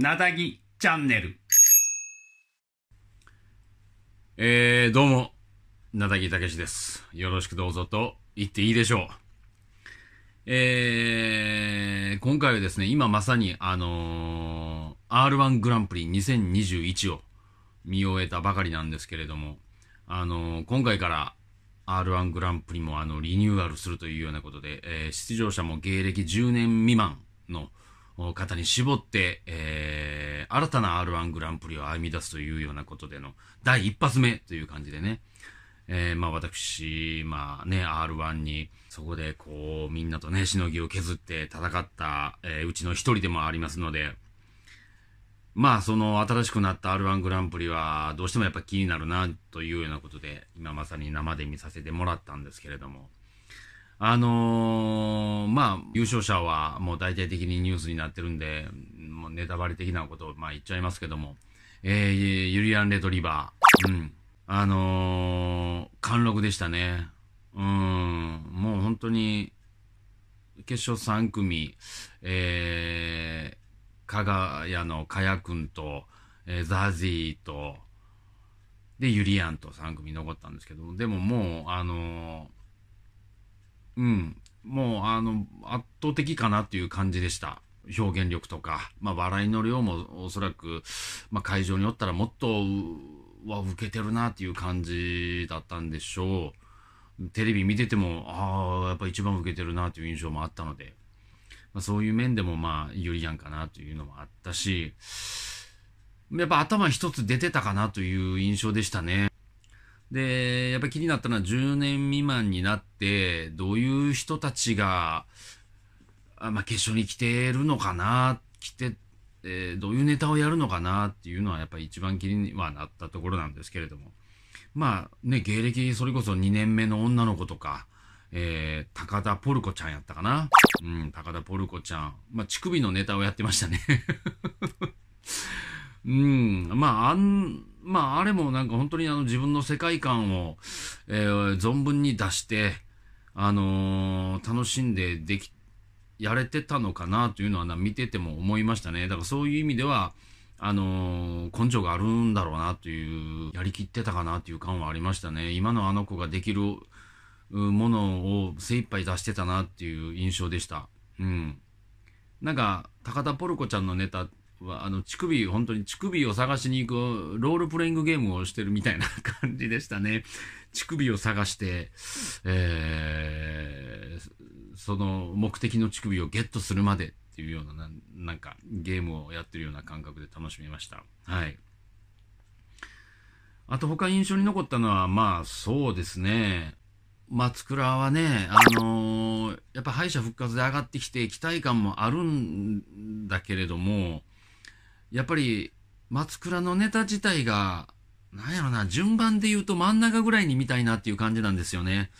なだぎチャンネル。えー、どうも、なだぎたけしです。よろしくどうぞと言っていいでしょう。えー、今回はですね、今まさにあのー、R1 グランプリ2021を見終えたばかりなんですけれども、あのー、今回から R1 グランプリもあのリニューアルするというようなことで、えー、出場者も芸歴10年未満の、もに絞って、えー、新たな R1 グランプリを歩み出すというようなことでの第一発目という感じでね、えー、まあ私、まあね、R1 に、そこでこう、みんなとね、しのぎを削って戦った、えー、うちの一人でもありますので、まあその新しくなった R1 グランプリは、どうしてもやっぱ気になるな、というようなことで、今まさに生で見させてもらったんですけれども、あのー、まあ、優勝者はもう大体的にニュースになってるんで、もうネタバレ的なことをまあ言っちゃいますけども、えー、ユリアン・レトリバー、うん。あのー、貫禄でしたね。うん、もう本当に、決勝3組、えー、加賀屋の加谷君と、えー、ザジーと、で、ユリアンと3組残ったんですけども、でももう、あのーうん、もうあの圧倒的かなっていう感じでした。表現力とか、まあ、笑いの量もおそらく、まあ、会場におったらもっとは受けてるなっていう感じだったんでしょう。テレビ見てても、ああ、やっぱ一番受けてるなという印象もあったので、まあ、そういう面でもまあ、有利やんかなというのもあったし、やっぱ頭一つ出てたかなという印象でしたね。で、やっぱり気になったのは10年未満になって、どういう人たちが、あまあ、決勝に来てるのかな、来て、えー、どういうネタをやるのかなっていうのはやっぱり一番気にはなったところなんですけれども。まあね、芸歴それこそ2年目の女の子とか、えー、高田ポルコちゃんやったかな。うん、高田ポルコちゃん。まあ、乳首のネタをやってましたね うん、まあ、あん、まあ、あれもなんか本当にあの自分の世界観を、えー、存分に出して、あのー、楽しんででき、やれてたのかなというのはな、見てても思いましたね。だからそういう意味では、あのー、根性があるんだろうなという、やりきってたかなという感はありましたね。今のあの子ができるものを精一杯出してたなっていう印象でした。うん。なんか、高田ポルコちゃんのネタは、あの、乳首、本当に乳首を探しに行く、ロールプレイングゲームをしてるみたいな感じでしたね。乳首を探して、えー、その目的の乳首をゲットするまでっていうような、ななんか、ゲームをやってるような感覚で楽しみました。はい。あと他印象に残ったのは、まあ、そうですね。松倉はね、あのー、やっぱ敗者復活で上がってきて、期待感もあるんだけれども、やっぱり、松倉のネタ自体が、なんやろな、順番で言うと真ん中ぐらいに見たいなっていう感じなんですよね。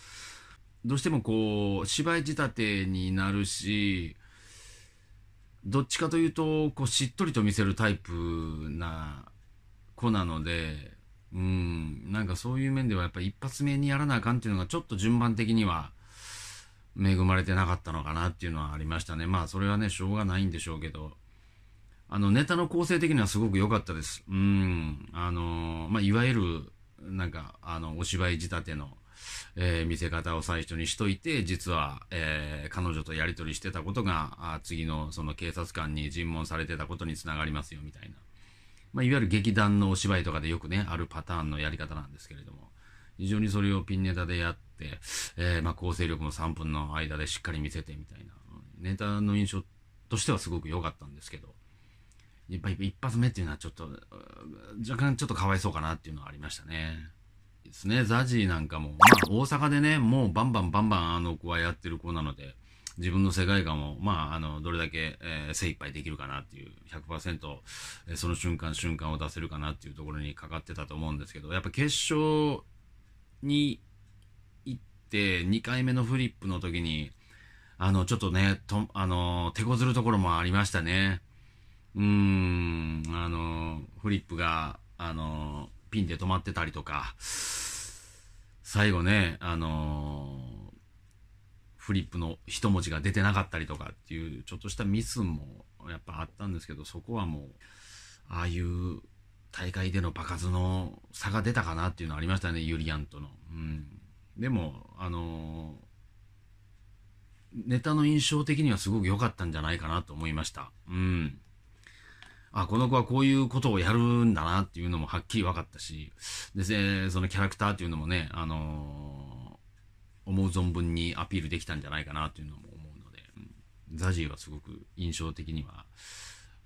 どうしてもこう、芝居仕立てになるし、どっちかというと、こう、しっとりと見せるタイプな子なので、うん、なんかそういう面ではやっぱ一発目にやらなあかんっていうのがちょっと順番的には恵まれてなかったのかなっていうのはありましたね。まあそれはね、しょうがないんでしょうけど。あの、ネタの構成的にはすごく良かったです。うん。あの、まあ、いわゆる、なんか、あの、お芝居仕立ての、えー、見せ方を最初にしといて、実は、えー、彼女とやり取りしてたことが、あ次のその警察官に尋問されてたことにつながりますよ、みたいな。まあ、いわゆる劇団のお芝居とかでよくね、あるパターンのやり方なんですけれども、非常にそれをピンネタでやって、えー、まあ、構成力も3分の間でしっかり見せて、みたいな。ネタの印象としてはすごく良かったんですけど、やっぱ一発目っていうのはちょっと、若干ちょっとかわいそうかなっていうのはありましたね。ですね、ザジーなんかも、まあ大阪でね、もうバンバンバンバンあの子はやってる子なので、自分の世界観を、まあ、あの、どれだけ、えー、精一杯できるかなっていう、100%、えー、その瞬間瞬間を出せるかなっていうところにかかってたと思うんですけど、やっぱ決勝に行って、2回目のフリップの時に、あの、ちょっとね、と、あの、手こずるところもありましたね。うーん、あの、フリップが、あの、ピンで止まってたりとか、最後ね、あの、フリップの一文字が出てなかったりとかっていう、ちょっとしたミスもやっぱあったんですけど、そこはもう、ああいう大会での場数の差が出たかなっていうのはありましたね、ユリアンとの。うん。でも、あのネタの印象的にはすごく良かったんじゃないかなと思いました。うん。あ、この子はこういうことをやるんだなっていうのもはっきり分かったし、で、そのキャラクターっていうのもね、あのー、思う存分にアピールできたんじゃないかなっていうのも思うので、ザジーはすごく印象的には、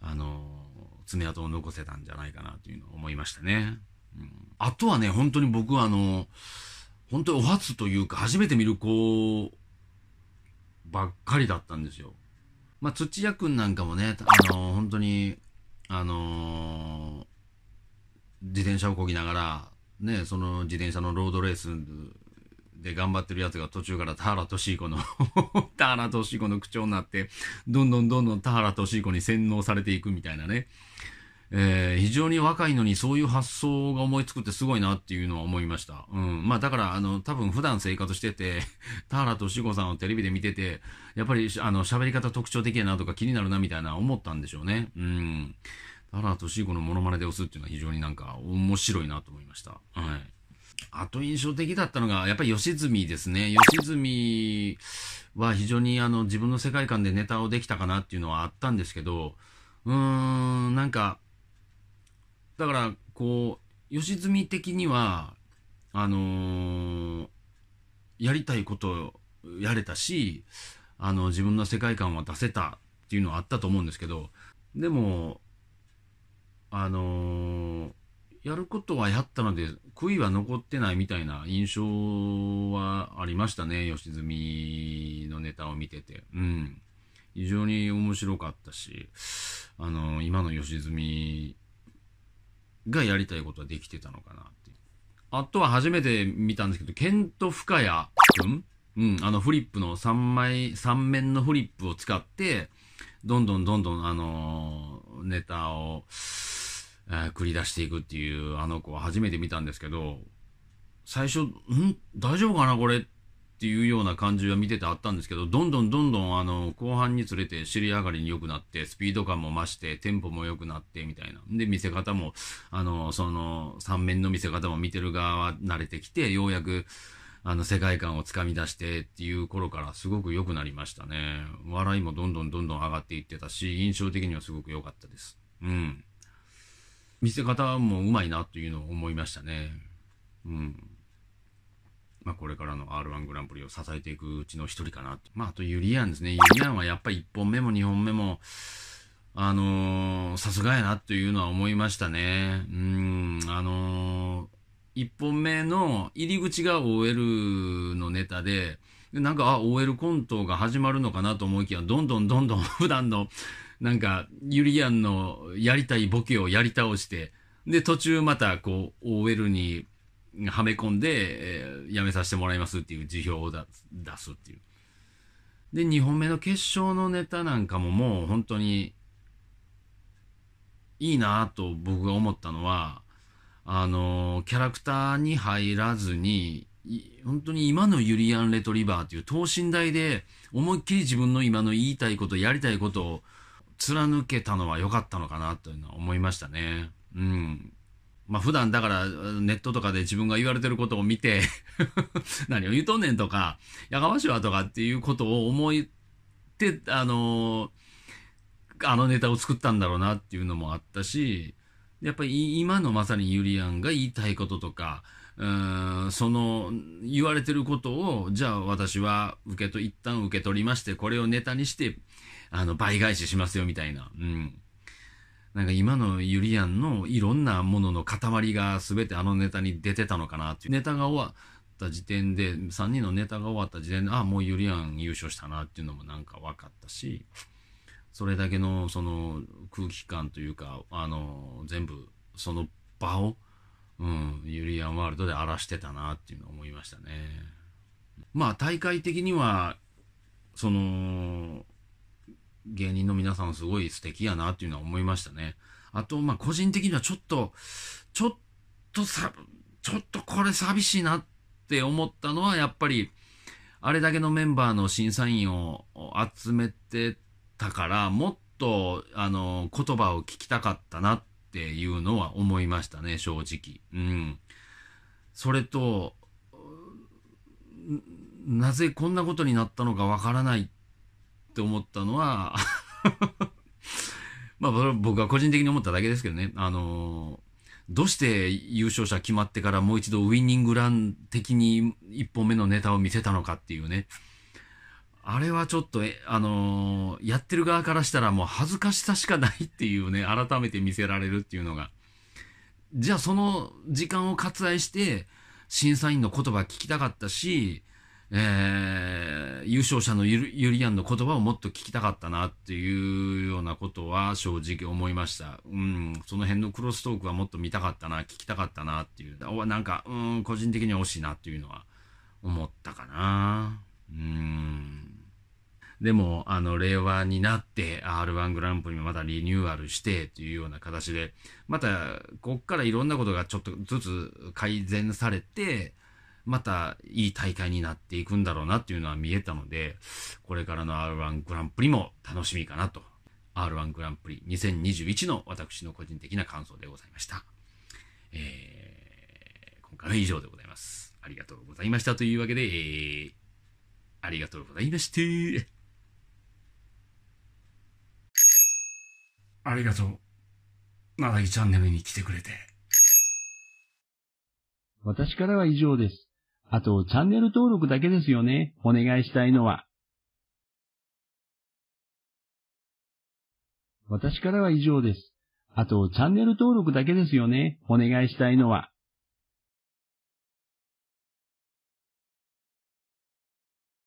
あのー、爪痕を残せたんじゃないかなというのを思いましたね。うん、あとはね、本当に僕はあのー、本当にお初というか、初めて見る子ばっかりだったんですよ。まあ、土屋くんなんかもね、あのー、本当にあのー、自転車をこぎながら、ね、その自転車のロードレースで頑張ってるやつが途中から田原俊彦の 田原俊彦の口調になって、どんどんどんどん田原俊彦に洗脳されていくみたいなね。えー、非常に若いのにそういう発想が思いつくってすごいなっていうのは思いました。うん。まあだから、あの、多分普段生活してて、田原俊子さんをテレビで見てて、やっぱり、あの、喋り方特徴的やなとか気になるなみたいな思ったんでしょうね。うん。田原俊子のモノマネで押すっていうのは非常になんか面白いなと思いました。はい。あと印象的だったのが、やっぱり吉住ですね。吉住は非常にあの自分の世界観でネタをできたかなっていうのはあったんですけど、うーん、なんか、だから、こう、吉住的には、あのー、やりたいことをやれたし、あの、自分の世界観は出せたっていうのはあったと思うんですけど、でも、あのー、やることはやったので、悔いは残ってないみたいな印象はありましたね、吉住のネタを見てて。うん。非常に面白かったし、あのー、今の吉住がやりたいことはできてたのかなっていう。あとは初めて見たんですけど、ケント・フカヤくんうん、あのフリップの3枚、3面のフリップを使って、どんどんどんどんあのー、ネタを、えー、繰り出していくっていうあの子は初めて見たんですけど、最初、ん大丈夫かなこれっっていうような感じは見ててあったんですけど、どんどんどんどんあの後半につれて尻上がりに良くなって、スピード感も増して、テンポも良くなってみたいな。で、見せ方も、あの、その3面の見せ方も見てる側は慣れてきて、ようやく、あの世界観をつかみ出してっていう頃からすごく良くなりましたね。笑いもどんどんどんどん上がっていってたし、印象的にはすごく良かったです。うん。見せ方もうまいなというのを思いましたね。うん。まあ、これからの R1 グランプリを支えていくうちの一人かな。まあ、あとユリアンですね。ユリアンはやっぱり一本目も二本目も、あのー、さすがやなというのは思いましたね。うん、あのー、本目の入り口が OL のネタで、でなんか、あ、OL コントが始まるのかなと思いきや、どんどんどんどん 普段の、なんか、ユリアンのやりたいボケをやり倒して、で、途中また、こう、OL にはめ込んで、えー、めさせてもらいますっていう辞表を出すっていう。で、2本目の決勝のネタなんかももう本当に、いいなと僕が思ったのは、あのー、キャラクターに入らずに、本当に今のユリアン・レトリバーという等身大で思いっきり自分の今の言いたいこと、やりたいことを貫けたのは良かったのかなというのは思いましたね。うん。まあ普段だからネットとかで自分が言われてることを見て 何を言うとんねんとか、やかましいわとかっていうことを思って、あのー、あのネタを作ったんだろうなっていうのもあったし、やっぱり今のまさにゆりやんが言いたいこととか、うんその言われてることを、じゃあ私は受けと、一旦受け取りまして、これをネタにして、あの、倍返ししますよみたいな。うん。なんか今のゆりやんのいろんなものの塊が全てあのネタに出てたのかなっていう。ネタが終わった時点で、3人のネタが終わった時点で、ああ、もうゆりやん優勝したなっていうのもなんか分かったし、それだけのその空気感というか、あの、全部その場を、うん、ゆりやんワールドで荒らしてたなっていうのを思いましたね。まあ大会的には、その、芸人の皆さんすごい素敵やなっていうのは思いましたね。あと、まあ、個人的にはちょっと、ちょっとさ、ちょっとこれ寂しいなって思ったのは、やっぱり、あれだけのメンバーの審査員を集めてたから、もっと、あの、言葉を聞きたかったなっていうのは思いましたね、正直。うん。それと、なぜこんなことになったのかわからないっって思ったのは まあ、僕は個人的に思っただけですけどね、あのどうして優勝者決まってからもう一度ウィニングラン的に1本目のネタを見せたのかっていうね。あれはちょっと、あのやってる側からしたらもう恥ずかしさしかないっていうね、改めて見せられるっていうのが。じゃあその時間を割愛して、審査員の言葉聞きたかったし、えー、優勝者のゆりやんの言葉をもっと聞きたかったなっていうようなことは正直思いました。うん、その辺のクロストークはもっと見たかったな、聞きたかったなっていう、なんか、うん、個人的には惜しいなっていうのは思ったかな。うん。でも、あの、令和になって R1 グランプリもまたリニューアルしてというような形で、また、こっからいろんなことがちょっとずつ改善されて、またいい大会になっていくんだろうなっていうのは見えたので、これからの R1 グランプリも楽しみかなと。R1 グランプリ2021の私の個人的な感想でございました。えー、今回は以上でございます。ありがとうございましたというわけで、えー、ありがとうございまして。ありがとう。ならいチャンネルに来てくれて。私からは以上です。あと、チャンネル登録だけですよね。お願いしたいのは。私からは以上です。あと、チャンネル登録だけですよね。お願いしたいのは。